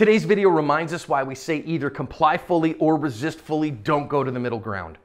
Today's video reminds us why we say either comply fully or resist fully, don't go to the middle ground.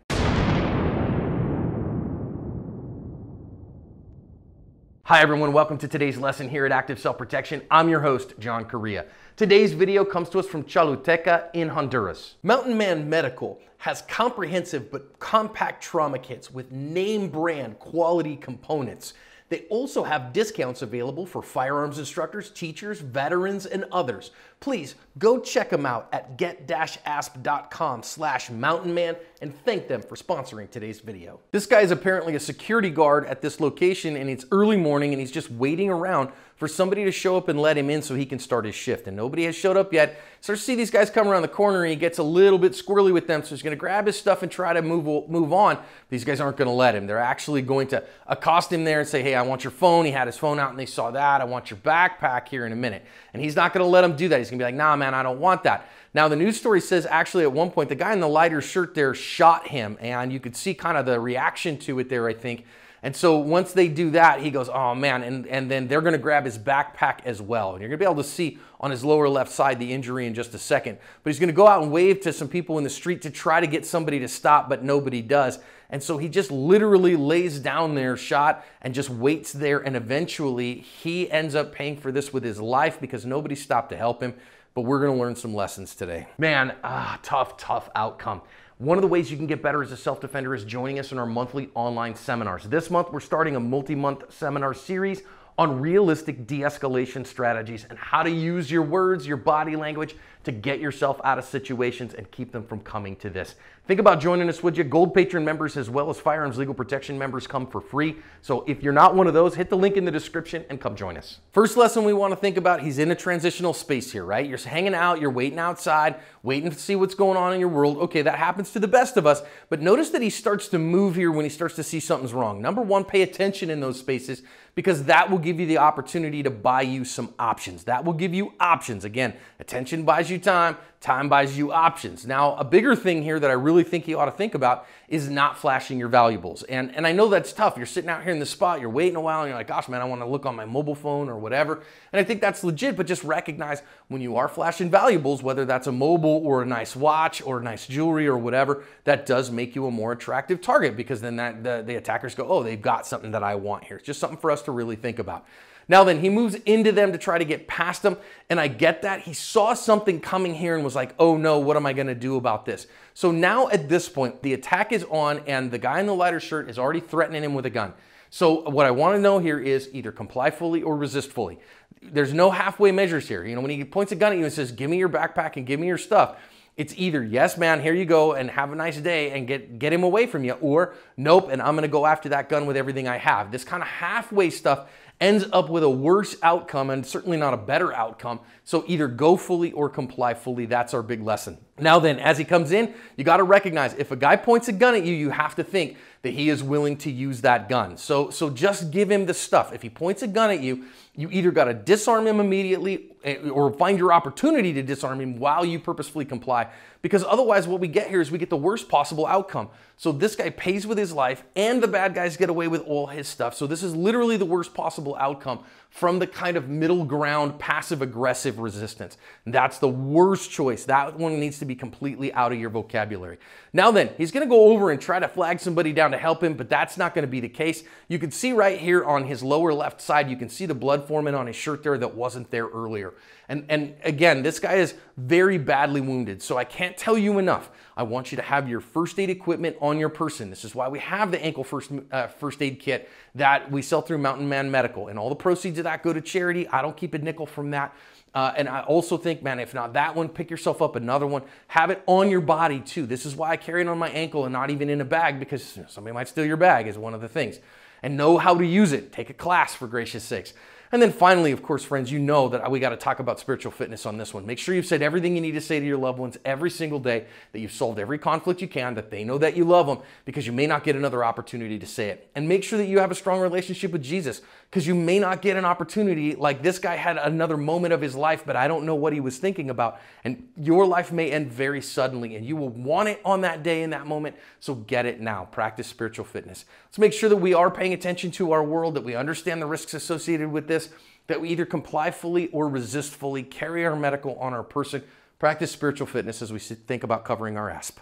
Hi everyone, welcome to today's lesson here at Active Self Protection. I'm your host, John Correa. Today's video comes to us from Chaluteca in Honduras. Mountain Man Medical has comprehensive but compact trauma kits with name brand quality components they also have discounts available for firearms instructors, teachers, veterans, and others. Please go check them out at get-asp.com slash mountainman and thank them for sponsoring today's video. This guy is apparently a security guard at this location and it's early morning and he's just waiting around for somebody to show up and let him in so he can start his shift. And nobody has showed up yet. Starts to see these guys come around the corner and he gets a little bit squirrely with them. So he's going to grab his stuff and try to move, move on. These guys aren't going to let him. They're actually going to accost him there and say, hey, I want your phone. He had his phone out and they saw that. I want your backpack here in a minute. And he's not going to let him do that. He's going to be like, nah, man, I don't want that. Now, the news story says actually at one point, the guy in the lighter shirt there shot him. And you could see kind of the reaction to it there, I think. And so once they do that, he goes, oh man, and, and then they're gonna grab his backpack as well. And you're gonna be able to see on his lower left side the injury in just a second. But he's gonna go out and wave to some people in the street to try to get somebody to stop, but nobody does. And so he just literally lays down there, shot, and just waits there. And eventually he ends up paying for this with his life because nobody stopped to help him. But we're gonna learn some lessons today. Man, ah, tough, tough outcome. One of the ways you can get better as a self-defender is joining us in our monthly online seminars. This month, we're starting a multi-month seminar series on realistic de escalation strategies and how to use your words, your body language to get yourself out of situations and keep them from coming to this. Think about joining us, would you? Gold patron members as well as firearms legal protection members come for free. So if you're not one of those, hit the link in the description and come join us. First lesson we want to think about he's in a transitional space here, right? You're hanging out, you're waiting outside, waiting to see what's going on in your world. Okay, that happens to the best of us, but notice that he starts to move here when he starts to see something's wrong. Number one, pay attention in those spaces because that will give you the opportunity to buy you some options. That will give you options. Again, attention buys you time, Time buys you options. Now, a bigger thing here that I really think you ought to think about is not flashing your valuables. And, and I know that's tough. You're sitting out here in the spot, you're waiting a while, and you're like, gosh, man, I want to look on my mobile phone or whatever. And I think that's legit, but just recognize when you are flashing valuables, whether that's a mobile or a nice watch or nice jewelry or whatever, that does make you a more attractive target because then that the, the attackers go, oh, they've got something that I want here. It's just something for us to really think about. Now then, he moves into them to try to get past them, and I get that. He saw something coming here and was like, oh no, what am I gonna do about this? So now at this point, the attack is on, and the guy in the lighter shirt is already threatening him with a gun. So what I want to know here is either comply fully or resist fully. There's no halfway measures here. You know, when he points a gun at you and says, give me your backpack and give me your stuff, it's either, yes, man, here you go and have a nice day and get, get him away from you, or nope, and I'm gonna go after that gun with everything I have. This kind of halfway stuff ends up with a worse outcome and certainly not a better outcome. So either go fully or comply fully. That's our big lesson. Now then, as he comes in, you got to recognize if a guy points a gun at you, you have to think that he is willing to use that gun. So, so just give him the stuff. If he points a gun at you, you either got to disarm him immediately eh, or find your opportunity to disarm him while you purposefully comply. Because otherwise, what we get here is we get the worst possible outcome. So this guy pays with his life and the bad guys get away with all his stuff. So this is literally the worst possible outcome from the kind of middle ground passive aggressive resistance. That's the worst choice. That one needs to to be completely out of your vocabulary. Now then, he's going to go over and try to flag somebody down to help him, but that's not going to be the case. You can see right here on his lower left side, you can see the blood forming on his shirt there that wasn't there earlier. And, and again, this guy is very badly wounded, so I can't tell you enough. I want you to have your first aid equipment on your person. This is why we have the ankle first, uh, first aid kit that we sell through Mountain Man Medical, and all the proceeds of that go to charity. I don't keep a nickel from that. Uh, and I also think, man, if not that one, pick yourself up another one. Have it on your body too. This is why I carry it on my ankle and not even in a bag because somebody might steal your bag, is one of the things. And know how to use it. Take a class, for gracious sakes. And then finally, of course, friends, you know that we got to talk about spiritual fitness on this one. Make sure you've said everything you need to say to your loved ones every single day, that you've solved every conflict you can, that they know that you love them, because you may not get another opportunity to say it. And make sure that you have a strong relationship with Jesus, because you may not get an opportunity like this guy had another moment of his life, but I don't know what he was thinking about. And your life may end very suddenly, and you will want it on that day in that moment. So get it now. Practice spiritual fitness. Let's make sure that we are paying attention to our world, that we understand the risks associated with this that we either comply fully or resist fully, carry our medical on our person, practice spiritual fitness as we think about covering our ASP.